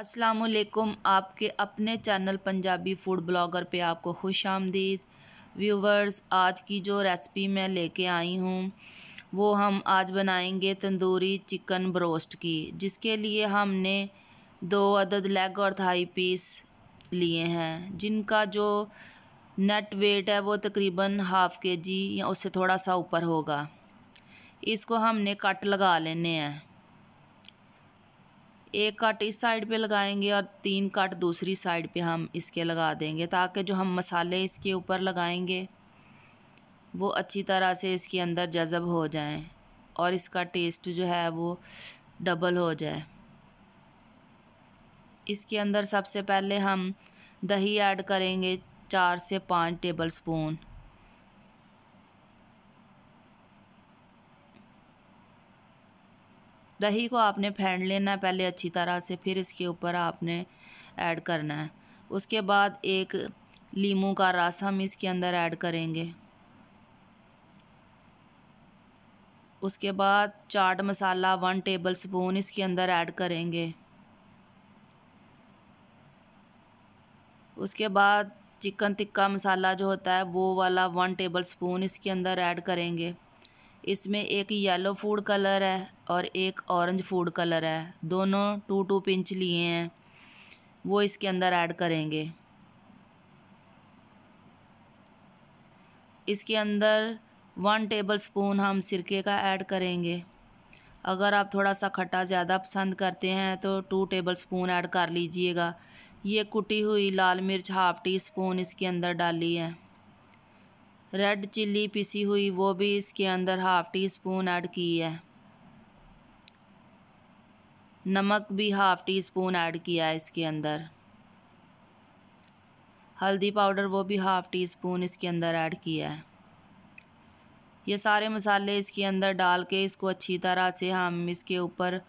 असलकुम आपके अपने चैनल पंजाबी फूड ब्लॉगर पे आपको खुश आमदीद व्यूवर्स आज की जो रेसिपी मैं लेके आई हूँ वो हम आज बनाएंगे तंदूरी चिकन ब्रोस्ट की जिसके लिए हमने दो अदद लेग और थाई पीस लिए हैं जिनका जो नेट वेट है वो तकरीबन हाफ़ के जी या उससे थोड़ा सा ऊपर होगा इसको हमने कट लगा लेने हैं एक काट इस साइड पे लगाएंगे और तीन काट दूसरी साइड पे हम इसके लगा देंगे ताकि जो हम मसाले इसके ऊपर लगाएंगे वो अच्छी तरह से इसके अंदर जज़ब हो जाएं और इसका टेस्ट जो है वो डबल हो जाए इसके अंदर सबसे पहले हम दही ऐड करेंगे चार से पाँच टेबल स्पून दही को आपने फेंट लेना है पहले अच्छी तरह से फिर इसके ऊपर आपने ऐड करना है उसके बाद एक लीम का रस हम इसके अंदर ऐड करेंगे उसके बाद chaat masala one tablespoon इसके अंदर ऐड करेंगे उसके बाद चिकन टिक्का मसाला जो होता है वो वाला वन टेबल स्पून इसके अंदर ऐड करेंगे इसमें एक येलो फूड कलर है और एक ऑरेंज फूड कलर है दोनों टू टू पिंच लिए हैं वो इसके अंदर ऐड करेंगे इसके अंदर वन टेबल स्पून हम सिरके का ऐड करेंगे अगर आप थोड़ा सा खट्टा ज़्यादा पसंद करते हैं तो टू टेबल स्पून ऐड कर लीजिएगा ये कुटी हुई लाल मिर्च हाफ़ टी स्पून इसके अंदर डाली है रेड चिल्ली पिसी हुई वो भी इसके अंदर हाफ़ टी स्पून ऐड की है नमक भी हाफ़ टी स्पून ऐड किया है इसके अंदर हल्दी पाउडर वो भी हाफ़ टी स्पून इसके अंदर ऐड किया है ये सारे मसाले इसके अंदर डाल के इसको अच्छी तरह से हम इसके ऊपर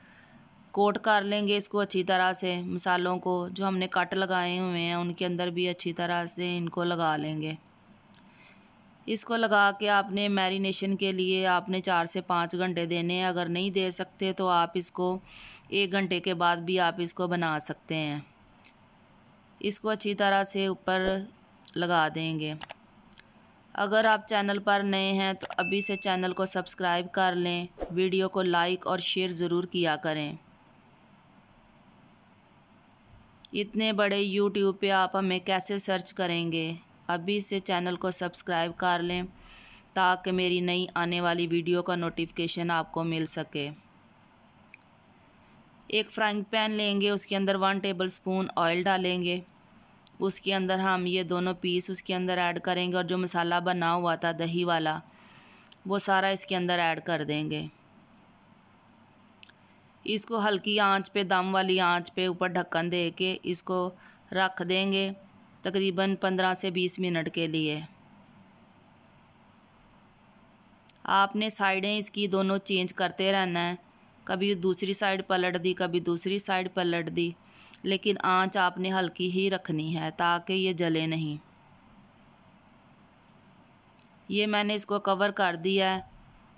कोट कर लेंगे इसको अच्छी तरह से मसालों को जो हमने कट लगाए हुए हैं उनके अंदर भी अच्छी तरह से इनको लगा लेंगे इसको लगा के आपने मैरिनेशन के लिए आपने चार से पाँच घंटे देने हैं अगर नहीं दे सकते तो आप इसको एक घंटे के बाद भी आप इसको बना सकते हैं इसको अच्छी तरह से ऊपर लगा देंगे अगर आप चैनल पर नए हैं तो अभी से चैनल को सब्सक्राइब कर लें वीडियो को लाइक और शेयर ज़रूर किया करें इतने बड़े यूट्यूब पे आप हमें कैसे सर्च करेंगे अभी से चैनल को सब्सक्राइब कर लें ताकि मेरी नई आने वाली वीडियो का नोटिफिकेशन आपको मिल सके एक फ्राइंग पैन लेंगे उसके अंदर वन टेबल स्पून ऑयल डालेंगे उसके अंदर हम ये दोनों पीस उसके अंदर ऐड करेंगे और जो मसाला बना हुआ था दही वाला वो सारा इसके अंदर ऐड कर देंगे इसको हल्की आंच पे दम वाली आंच पे ऊपर ढक्कन दे के इसको रख देंगे तकरीबन 15 से 20 मिनट के लिए आपने साइडें इसकी दोनों चेंज करते रहना है कभी दूसरी साइड पलट दी कभी दूसरी साइड पलट दी लेकिन आंच आपने हल्की ही रखनी है ताकि ये जले नहीं ये मैंने इसको कवर कर दिया है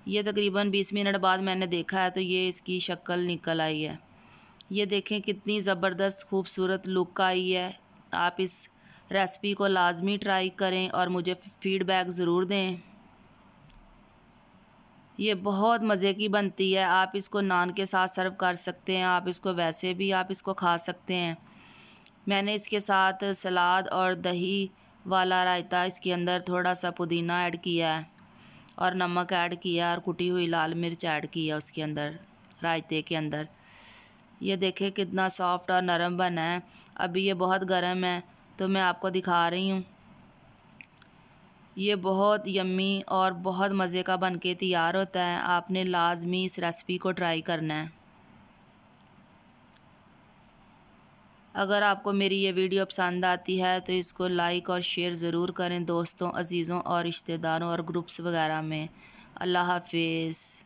ये तकरीबन 20 मिनट बाद मैंने देखा है तो ये इसकी शक्ल निकल आई है ये देखें कितनी ज़बरदस्त खूबसूरत लुक आई है आप इस रेसिपी को लाजमी ट्राई करें और मुझे फ़ीडबैक ज़रूर दें ये बहुत मज़े की बनती है आप इसको नान के साथ सर्व कर सकते हैं आप इसको वैसे भी आप इसको खा सकते हैं मैंने इसके साथ सलाद और दही वाला रायता इसके अंदर थोड़ा सा पुदीना ऐड किया है और नमक ऐड किया और कुटी हुई लाल मिर्च ऐड किया उसके अंदर रायते के अंदर ये देखें कितना सॉफ्ट और नरम बना है अभी ये बहुत गर्म है तो मैं आपको दिखा रही हूँ ये बहुत यम्मी और बहुत मज़े का बन के तैयार होता है आपने लाजमी इस रेसिपी को ट्राई करना है अगर आपको मेरी ये वीडियो पसंद आती है तो इसको लाइक और शेयर ज़रूर करें दोस्तों अज़ीज़ों और रिश्तेदारों और ग्रुप्स वगैरह में अल्लाह हाफिज़